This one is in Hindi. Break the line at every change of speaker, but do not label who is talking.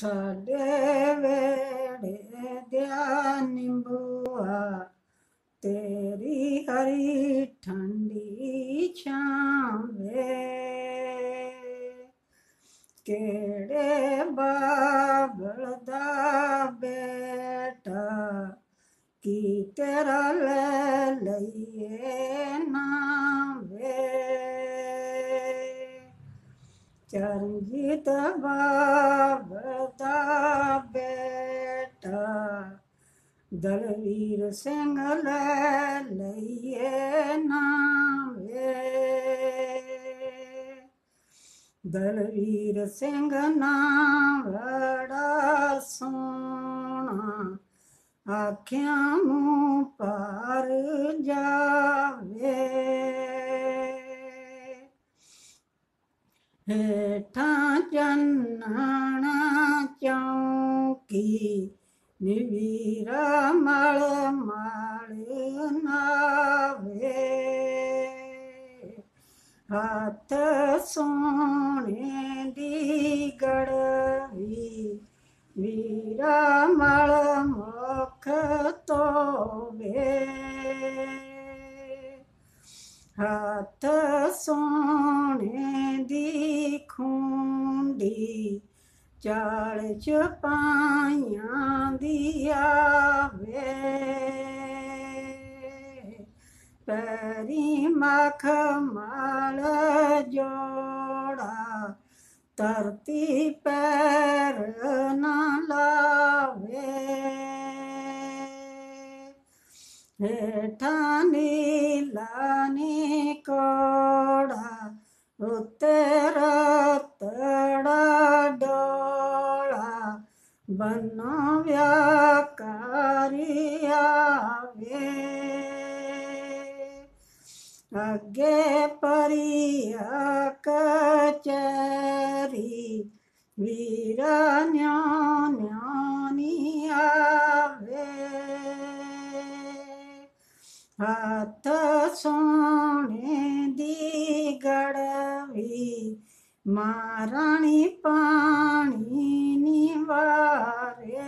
ਸਾਡੇ ਵੇੜੇ ਦਿਆ ਨਿੰਬੂਆ ਤੇਰੀ ਹਰੀ ਠੰਡੀ ਛਾਵੇਂ ਕਿਹੜੇ ਬਾਬਲ ਦਾ ਬੇਟਾ ਕੀ ਤੇਰਾ ਲੈ ਲਈਏ ਨਾਮ चंगित बता बेटा दलवीर सिंह लइए नाम दलवीर सिंह नाम बड़ा सोना आख्या मुँह पार जावे हेठा चन्हाणा चौकी निवीरा मल माले नावे हाथ सोने दी गड़वी वीरा मल मोखत रात सोने दी खूंडी चाल चपाइया दिया वे पैरी मख माल जोड़ा धरती पैर न लावे ठाने लाने कोड़ा उतरा तड़ा डोड़ा बनो व्याकारिया अगे परिया कचरी वीरा હાથ સોને દીગડવી મારણી પાણીની વારે